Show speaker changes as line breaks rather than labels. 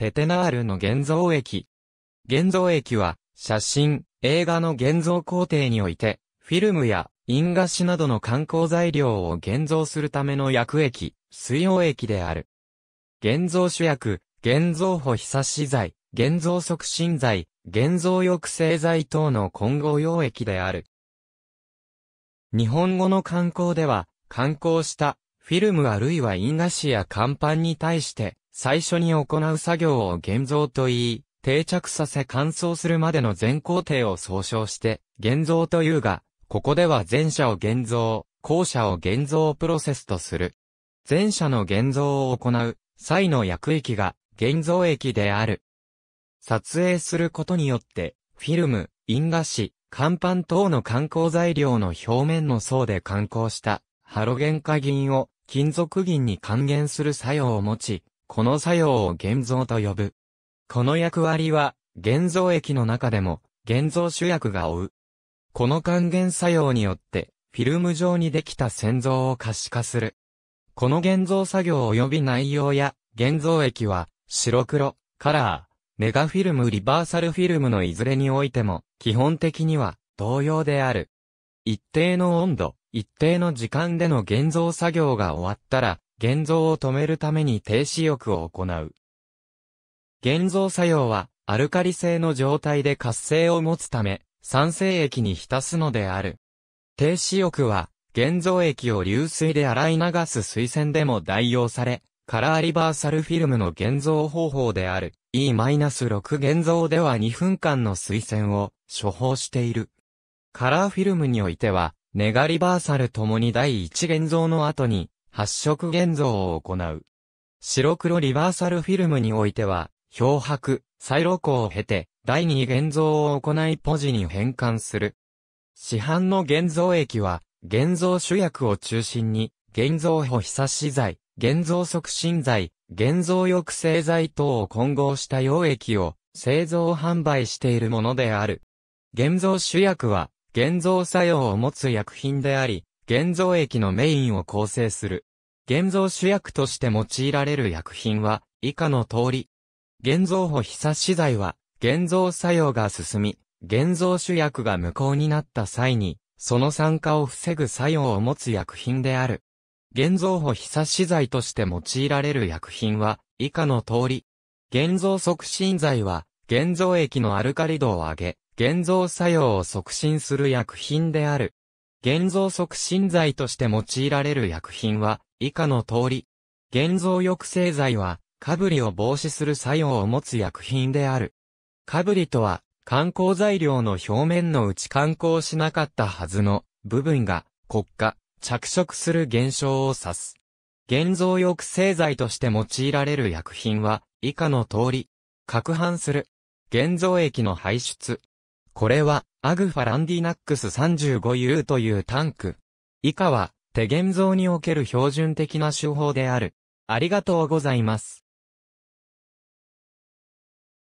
テテナールの現像液。現像液は、写真、映画の現像工程において、フィルムや因菓子などの観光材料を現像するための薬液、水溶液である。現像主役、現像補久し剤、現像促進剤、現像抑制剤等の混合溶液である。日本語の観光では、観光した、フィルムあるいは因菓子や甲板に対して、最初に行う作業を現像と言い、定着させ乾燥するまでの全工程を総称して、現像というが、ここでは前者を現像、後者を現像プロセスとする。前者の現像を行う際の薬液が現像液である。撮影することによって、フィルム、因果紙、乾板等の観光材料の表面の層で観光したハロゲン化銀を金属銀に還元する作用を持ち、この作用を現像と呼ぶ。この役割は、現像液の中でも、現像主役が追う。この還元作用によって、フィルム上にできた線像を可視化する。この現像作業及び内容や、現像液は、白黒、カラー、メガフィルムリバーサルフィルムのいずれにおいても、基本的には、同様である。一定の温度、一定の時間での現像作業が終わったら、現像を止めるために停止浴を行う。現像作用は、アルカリ性の状態で活性を持つため、酸性液に浸すのである。低止浴は、現像液を流水で洗い流す水洗でも代用され、カラーリバーサルフィルムの現像方法である E-6 現像では2分間の水洗を処方している。カラーフィルムにおいては、ネガリバーサルともに第1現像の後に発色現像を行う。白黒リバーサルフィルムにおいては、漂白、再露光を経て、第二現像を行いポジに変換する。市販の現像液は、現像主薬を中心に、現像補差し剤、現像促進剤、現像抑制剤等を混合した溶液を製造販売しているものである。現像主薬は、現像作用を持つ薬品であり、現像液のメインを構成する。現像主役として用いられる薬品は、以下の通り。現像保法差資材は、現像作用が進み、現像主役が無効になった際に、その酸化を防ぐ作用を持つ薬品である。現像保法差資材として用いられる薬品は、以下の通り。現像促進剤は、現像液のアルカリ度を上げ、現像作用を促進する薬品である。現像促進剤として用いられる薬品は、以下の通り。現像抑制剤は、かぶりを防止する作用を持つ薬品である。かぶりとは、観光材料の表面のうち観光しなかったはずの部分が国家、着色する現象を指す。現像抑制剤として用いられる薬品は以下の通り、攪拌する。現像液の排出、これは、アグファランディナックス 35U というタンク。以下は、手現像における標準的な手法である。ありがとうございます。